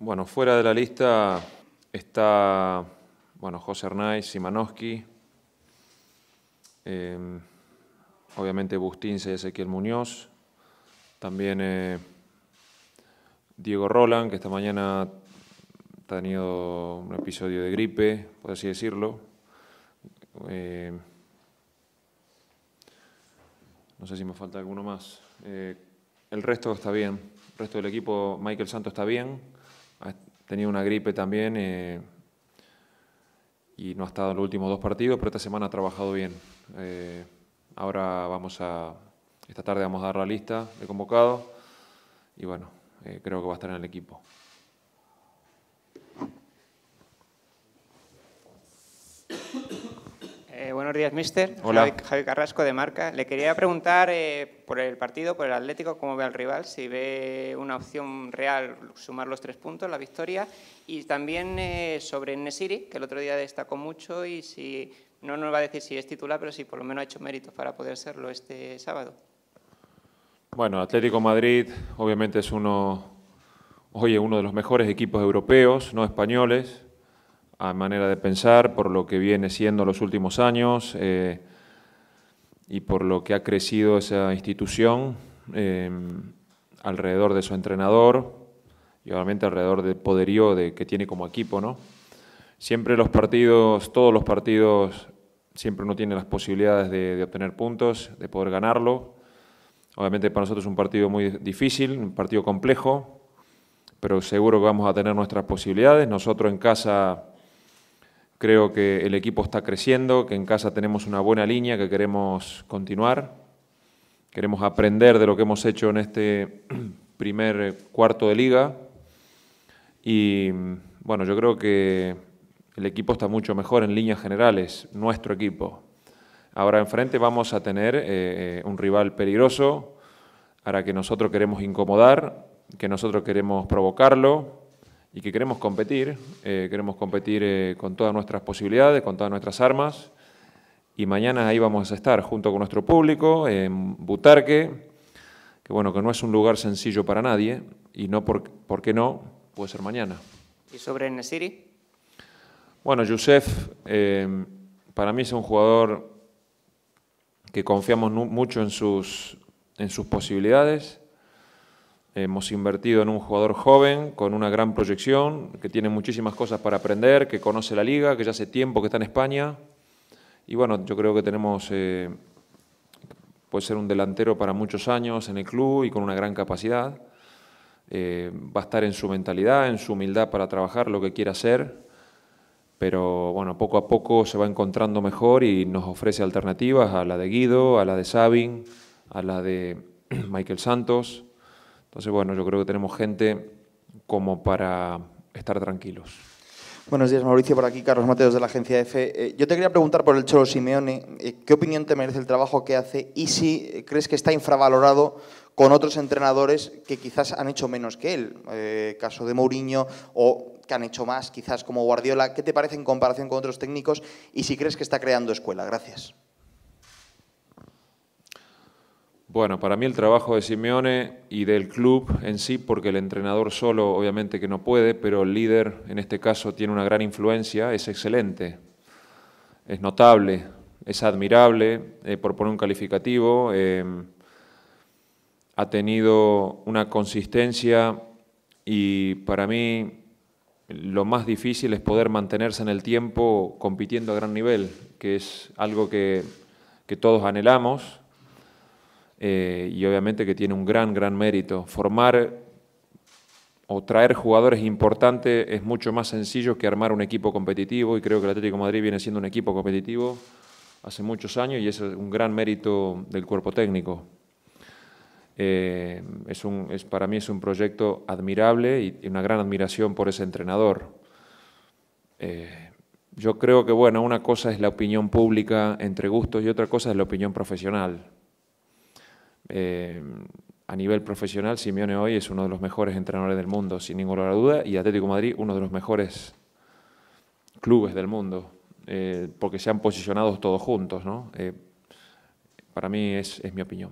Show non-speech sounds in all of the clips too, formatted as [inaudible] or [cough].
Bueno, fuera de la lista está bueno, José Hernández, Simanowski, em, obviamente bustín y Ezequiel Muñoz, también eh, Diego Roland, que esta mañana ha tenido un episodio de gripe, por así decirlo. Em, no sé si me falta alguno más. Eh, el resto está bien. El resto del equipo, Michael Santos está bien. Tenía una gripe también eh, y no ha estado en los últimos dos partidos, pero esta semana ha trabajado bien. Eh, ahora vamos a, esta tarde vamos a dar la lista de convocados y bueno, eh, creo que va a estar en el equipo. Buenos días, mister. Hola. Javi, Carrasco, de Marca. Le quería preguntar eh, por el partido, por el Atlético, cómo ve al rival, si ve una opción real sumar los tres puntos, la victoria, y también eh, sobre Nesiri, que el otro día destacó mucho, y si no nos va a decir si es titular, pero si por lo menos ha hecho méritos para poder serlo este sábado. Bueno, Atlético Madrid obviamente es uno, oye, uno de los mejores equipos europeos, no españoles, a manera de pensar, por lo que viene siendo los últimos años eh, y por lo que ha crecido esa institución eh, alrededor de su entrenador y obviamente alrededor del poderío de, que tiene como equipo. ¿no? Siempre los partidos, todos los partidos, siempre uno tiene las posibilidades de, de obtener puntos, de poder ganarlo. Obviamente para nosotros es un partido muy difícil, un partido complejo, pero seguro que vamos a tener nuestras posibilidades. Nosotros en casa Creo que el equipo está creciendo, que en casa tenemos una buena línea que queremos continuar. Queremos aprender de lo que hemos hecho en este [clears throat] primer cuarto de liga. Y bueno, yo creo que el equipo está mucho mejor en líneas generales, nuestro equipo. Ahora enfrente vamos a tener eh, eh, un rival peligroso, ahora que nosotros queremos incomodar, que nosotros queremos provocarlo y que queremos competir, eh, queremos competir eh, con todas nuestras posibilidades, con todas nuestras armas. Y mañana ahí vamos a estar junto con nuestro público en Butarque, que bueno, que no es un lugar sencillo para nadie y no, por, qué no? Puede ser mañana. ¿Y sobre Nesiri? Bueno, Yusef eh, para mí es un jugador que confiamos mucho en sus, en sus posibilidades Hemos invertido en un jugador joven con una gran proyección, que tiene muchísimas cosas para aprender, que conoce la liga, que ya hace tiempo que está en España. Y bueno, yo creo que tenemos, eh, puede ser un delantero para muchos años en el club y con una gran capacidad. Eh, va a estar en su mentalidad, en su humildad para trabajar lo que quiera hacer. Pero bueno, poco a poco se va encontrando mejor y nos ofrece alternativas a la de Guido, a la de Sabin, a la de [clears throat] Michael Santos entonces, bueno, yo creo que tenemos gente como para estar tranquilos. Buenos días, Mauricio, por aquí, Carlos Mateos de la agencia EFE. Eh, yo te quería preguntar por el Cholo Simeone, eh, ¿qué opinión te merece el trabajo que hace y si eh, crees que está infravalorado con otros entrenadores que quizás han hecho menos que él? caso de Mourinho o que han hecho más, quizás como Guardiola. ¿Qué te parece en comparación con otros técnicos y si crees que está creando escuela? Gracias. Bueno, para mí el trabajo de Simeone y del club en sí, porque el entrenador solo obviamente que no puede, pero el líder en este caso tiene una gran influencia, es excelente, es notable, es admirable, eh, por poner un calificativo, eh, ha tenido una consistencia y para mí lo más difícil es poder mantenerse en el tiempo compitiendo a gran nivel, que es algo que todos anhelamos eh, y obviamente que tiene un gran, gran mérito. Formar o traer jugadores importantes es mucho más sencillo que armar un equipo competitivo y creo que el Atlético Madrid viene siendo un equipo competitivo hace muchos años y es un gran mérito del cuerpo técnico. Eh, para mí es un proyecto admirable y, una gran admiración por ese entrenador. Eh, yo creo que, bueno, una cosa es la opinión pública entre gustos y otra cosa es la opinión profesional. Eh, a nivel profesional, Simeone hoy es uno de los mejores entrenadores del mundo, sin ninguna duda, y Atlético Madrid uno de los mejores clubes del mundo, eh, porque se han posicionado todos juntos, eh, para mí es, mi opinión.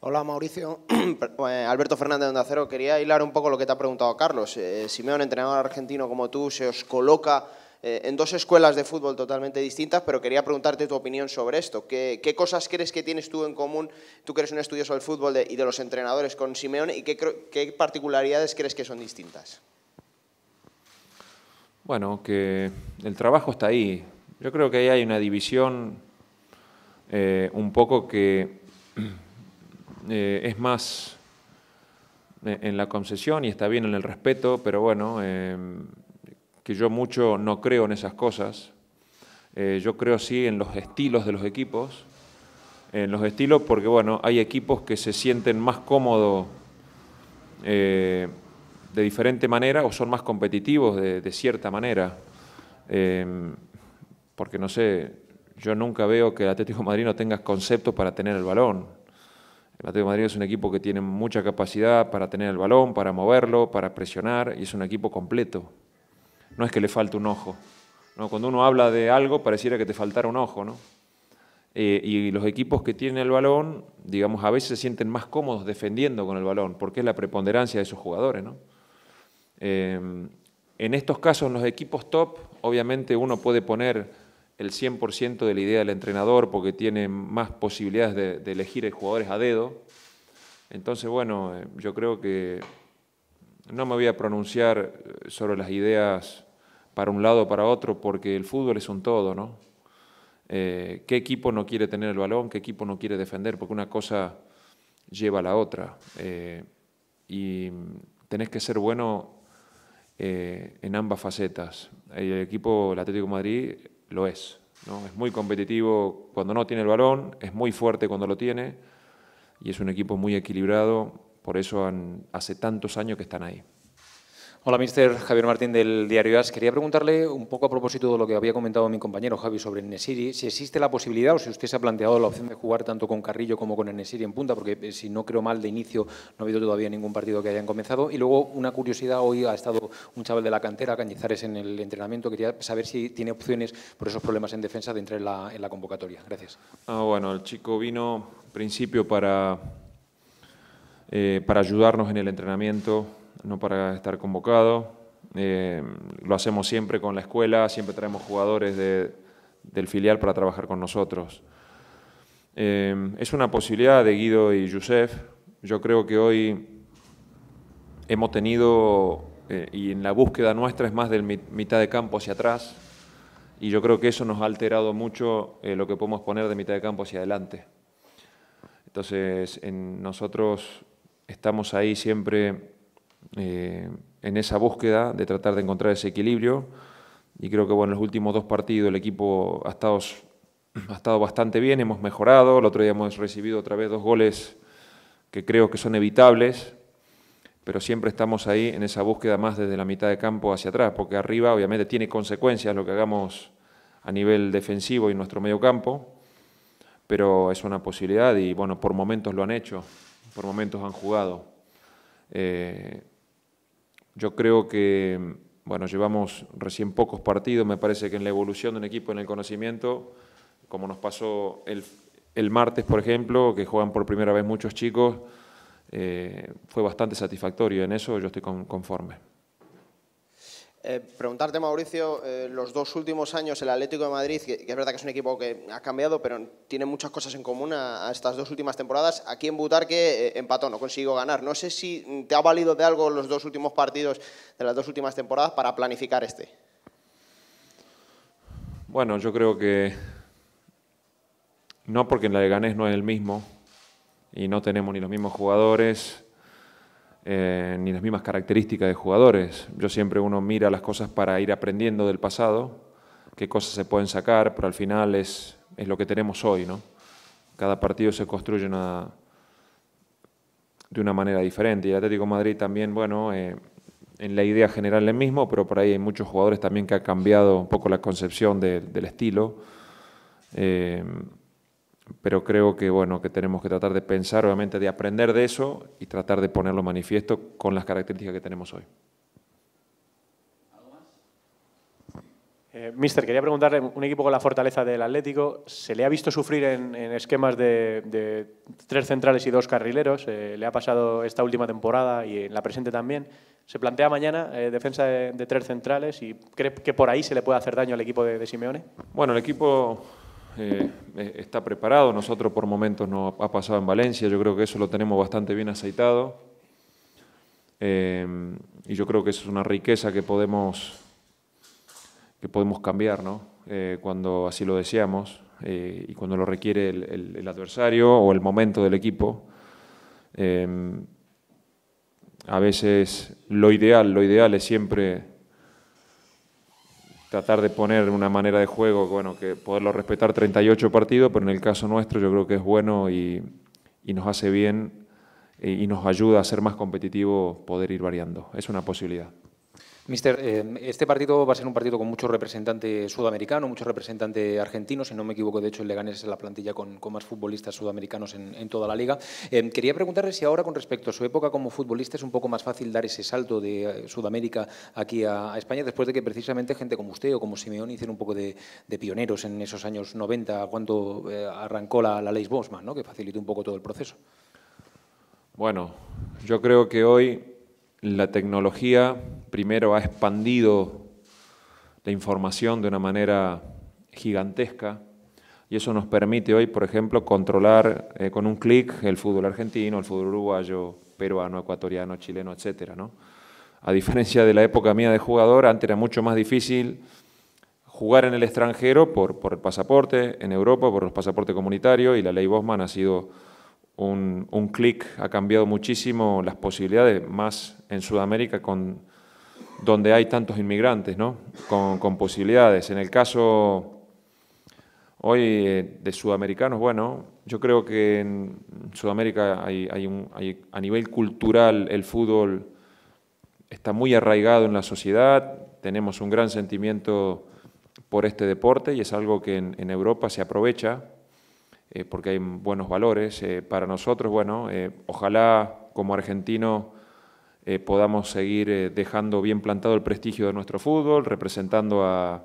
Hola Mauricio, [clears throat] Alberto Fernández de Acero. Quería hilar un poco lo que te ha preguntado Carlos. Simeone entrenador argentino como tú, se os coloca eh, en dos escuelas de fútbol totalmente distintas, pero quería preguntarte tu opinión sobre esto. ¿Qué, cosas crees que tienes tú en común, tú que eres un estudioso del fútbol y de los entrenadores con Simeone, y qué, particularidades crees que son distintas? Bueno, que el trabajo está ahí. Yo creo que ahí hay una división eh, un poco que [clears throat] eh, es más en la concesión y está bien en el respeto, pero bueno, que yo mucho no creo en esas cosas. Eh, yo creo sí en los estilos de los equipos, en los estilos porque, bueno, hay equipos que se sienten más cómodos eh, de diferente manera o son más competitivos de, cierta manera. Em, porque, no sé, yo nunca veo que el Atlético de Madrid no tenga conceptos para tener el balón. El Atlético de Madrid es un equipo que tiene mucha capacidad para tener el balón, para moverlo, para presionar y es un equipo completo no es que le falte un ojo. ¿no? Cuando uno habla de algo, pareciera que te faltara un ojo. Eh, y los equipos que tienen el balón, digamos, a veces se sienten más cómodos defendiendo con el balón, porque es la preponderancia de sus jugadores. Eh, en estos casos, en los equipos top, obviamente uno puede poner el 100% de la idea del entrenador porque tiene más posibilidades de, de elegir jugadores a dedo. Entonces, bueno, eh, yo creo que no me voy a pronunciar sobre las ideas para un lado o para otro, porque el fútbol es un todo, ¿no? Eh, ¿Qué equipo no quiere tener el balón? ¿Qué equipo no quiere defender? Porque una cosa lleva a la otra. Eh, y tenés que ser bueno eh, en ambas facetas. El equipo, el Atlético de Madrid, lo es. ¿no? Es muy competitivo cuando no tiene el balón, es muy fuerte cuando lo tiene y es un equipo muy equilibrado, por eso hace tantos años que están ahí. Hola, mister Javier Martín del diario AS. Quería preguntarle un poco a propósito de lo que había comentado mi compañero Javi sobre Nesiri, si existe la posibilidad o si usted se ha planteado la opción de jugar tanto con Carrillo como con Nesiri en punta, porque eh, si no creo mal, de inicio no ha habido todavía ningún partido que hayan comenzado. Y luego, una curiosidad, hoy ha estado un chaval de la cantera, Cañizares, en el entrenamiento. Quería saber si tiene opciones por esos problemas en defensa de entrar en la, convocatoria. Gracias. Ah, bueno, el chico vino principio para, eh, para ayudarnos en el entrenamiento no para estar convocado. Eh, lo hacemos siempre con la escuela, siempre traemos jugadores del filial para trabajar con nosotros. Eh, es una posibilidad de Guido y Yusef. Yo creo que hoy hemos tenido, eh, y en la búsqueda nuestra es más de mitad de campo hacia atrás, y yo creo que eso nos ha alterado mucho lo que podemos poner de mitad de campo hacia adelante. Entonces, en nosotros estamos ahí siempre eh, en esa búsqueda de tratar de encontrar ese equilibrio. Y creo que bueno, en los últimos dos partidos el equipo ha estado, ha estado bastante bien, hemos mejorado. El otro día hemos recibido otra vez dos goles que creo que son evitables, pero siempre estamos ahí en esa búsqueda más desde la mitad de campo hacia atrás, porque arriba obviamente tiene consecuencias lo que hagamos a nivel defensivo y nuestro medio campo, pero es una posibilidad y bueno, por momentos lo han hecho, por momentos han jugado. Eh, yo creo que, bueno, llevamos recién pocos partidos, me parece que en la evolución de un equipo, en el conocimiento, como nos pasó el, martes, por ejemplo, que juegan por primera vez muchos chicos, eh, fue bastante satisfactorio en eso, yo estoy conforme. Eh, preguntarte, Mauricio, eh, los dos últimos años el Atlético de Madrid, que, es verdad que es un equipo que ha cambiado, pero tiene muchas cosas en común a, estas dos últimas temporadas. Aquí en Butarque que eh, empató, no consiguió ganar. No sé si te ha valido de algo los dos últimos partidos de las dos últimas temporadas para planificar este. Bueno, yo creo que no porque en la de Ganés no es el mismo y no tenemos ni los mismos jugadores eh, ni las mismas características de jugadores. Yo siempre uno mira las cosas para ir aprendiendo del pasado, qué cosas se pueden sacar, pero al final es, es lo que tenemos hoy. ¿no? Cada partido se construye de una manera diferente. Y el Atlético Madrid también, bueno, eh, en la idea general es el mismo, pero por ahí hay muchos jugadores también que han cambiado un poco la concepción del estilo. Eh, pero creo que bueno que tenemos que tratar de pensar, obviamente, de aprender de eso y tratar de ponerlo manifiesto con las características que tenemos hoy. Eh, Mister, quería preguntarle, un equipo con la fortaleza del Atlético, ¿se le ha visto sufrir en, esquemas de, tres centrales y dos carrileros? Eh, le ha pasado esta última temporada y en la presente también. ¿Se plantea mañana eh, defensa de, tres centrales y cree que por ahí se le puede hacer daño al equipo de Simeone? Bueno, el equipo eh, eh, está preparado, nosotros por momentos no ha pasado en Valencia, yo creo que eso lo tenemos bastante bien aceitado eh, y yo creo que es una riqueza que podemos, que podemos cambiar ¿no? cuando así lo deseamos y cuando lo requiere el, el, adversario o el momento del equipo. a veces lo ideal, lo ideal es siempre tratar de poner una manera de juego, bueno, que poderlo respetar 38 partidos, pero en el caso nuestro yo creo que es bueno y, nos hace bien y, eh, y nos ayuda a ser más competitivo poder ir variando. Es una posibilidad. Mister, eh, este partido va a ser un partido con mucho representante sudamericano, mucho representante argentino, si no me equivoco, de hecho el Leganés es la plantilla con, más futbolistas sudamericanos en, toda la liga. Eh, quería preguntarle si ahora, con respecto a su época como futbolista, es un poco más fácil dar ese salto de eh, Sudamérica aquí a, España, después de que precisamente gente como usted o como Simeón hicieron un poco de, pioneros en esos años 90, cuando arrancó la, la ley Bosman, ¿no? que facilitó un poco todo el proceso. Bueno, yo creo que hoy la tecnología primero ha expandido la información de una manera gigantesca y eso nos permite hoy, por ejemplo, controlar eh, con un clic el fútbol argentino, el fútbol uruguayo, peruano, ecuatoriano, chileno, etc. A diferencia de la época mía de jugador, antes era mucho más difícil jugar en el extranjero por, el pasaporte, en Europa por los pasaportes comunitarios y la ley Bosman ha sido un, clic, ha cambiado muchísimo las posibilidades, más en Sudamérica con, donde hay tantos inmigrantes, Con, posibilidades. En el caso hoy eh, de sudamericanos, bueno, yo creo que en Sudamérica hay, a nivel cultural el fútbol está muy arraigado en la sociedad, tenemos un gran sentimiento por este deporte y es algo que en Europa se aprovecha eh, porque hay buenos valores. Eh, para nosotros, bueno, eh, ojalá como argentino podamos seguir dejando bien plantado el prestigio de nuestro fútbol, representando a,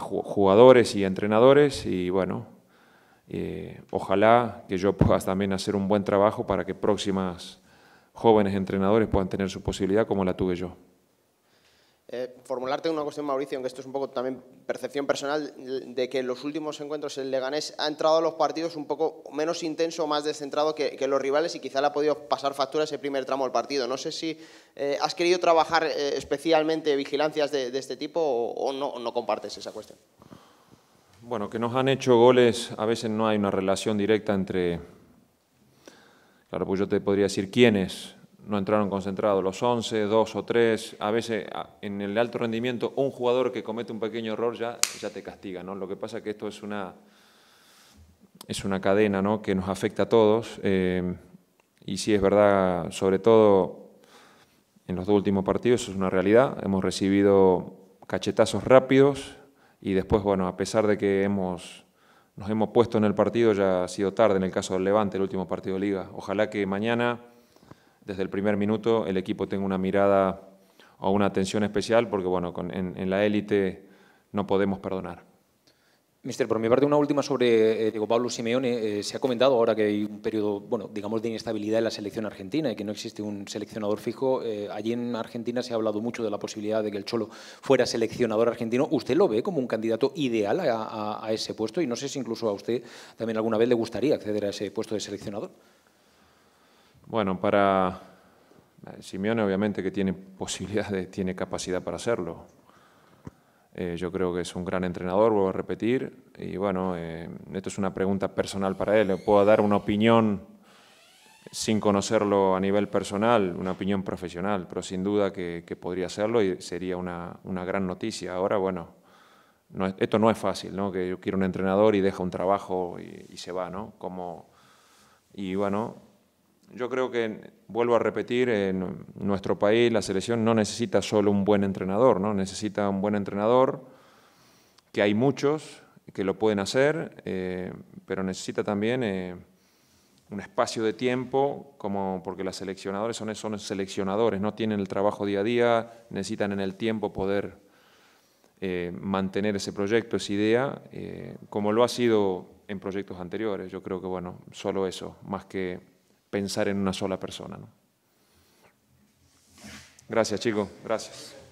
jugadores y entrenadores y bueno, ojalá que yo pueda también hacer un buen trabajo para que próximas jóvenes entrenadores puedan tener su posibilidad como la tuve yo. Eh, formularte una cuestión, Mauricio, aunque esto es un poco también percepción personal, de que en los últimos encuentros el Leganés ha entrado a los partidos un poco menos intenso, más descentrado que, los rivales y quizá le ha podido pasar factura ese primer tramo del partido. No sé si eh, has querido trabajar eh, especialmente vigilancias de, este tipo o, no, o, no, compartes esa cuestión. Bueno, que nos han hecho goles, a veces no hay una relación directa entre... Claro, pues yo te podría decir quiénes no entraron concentrados los 11, dos o tres. A veces en el alto rendimiento un jugador que comete un pequeño error ya, ya te castiga. ¿no? Lo que pasa es que esto es una, es una cadena ¿no? que nos afecta a todos. Eh, y sí es verdad, sobre todo en los dos últimos partidos, eso es una realidad. Hemos recibido cachetazos rápidos y después, bueno, a pesar de que hemos, nos hemos puesto en el partido, ya ha sido tarde en el caso del Levante, el último partido de liga. Ojalá que mañana desde el primer minuto el equipo tenga una mirada o una atención especial, porque bueno, en, la élite no podemos perdonar. Mister, por mi parte, una última sobre eh, Diego Pablo Simeone. Eh, se ha comentado ahora que hay un periodo, bueno, digamos, de inestabilidad en la selección argentina y que no existe un seleccionador fijo. Eh, allí en Argentina se ha hablado mucho de la posibilidad de que el Cholo fuera seleccionador argentino. ¿Usted lo ve como un candidato ideal a ese puesto? Y no sé si incluso a usted también alguna vez le gustaría acceder a ese puesto de seleccionador. Bueno, para eh, Simeone obviamente que tiene posibilidades, [laughs] tiene capacidad para hacerlo. Eh, yo creo que es un gran entrenador, vuelvo a repetir. Y bueno, eh, esto es una pregunta personal para él. Le puedo dar una opinión sin conocerlo a nivel personal, una opinión profesional, pero sin duda que, podría hacerlo y sería una, una gran noticia. Ahora, bueno, esto no es fácil, ¿no? Que yo quiero un entrenador y deja un trabajo y, y se va, ¿no? Como, y bueno, yo creo que, vuelvo a repetir, en nuestro país la selección no necesita solo un buen entrenador, ¿no? necesita un buen entrenador, que hay muchos que lo pueden hacer, eh, pero necesita también eh, un espacio de tiempo, como porque los seleccionadores son, seleccionadores, no tienen el trabajo día a día, necesitan en el tiempo poder eh, mantener ese proyecto, esa idea, como lo ha sido en proyectos anteriores. Yo creo que, bueno, solo eso, más que pensar en una sola persona. ¿no? Gracias, chico. Gracias.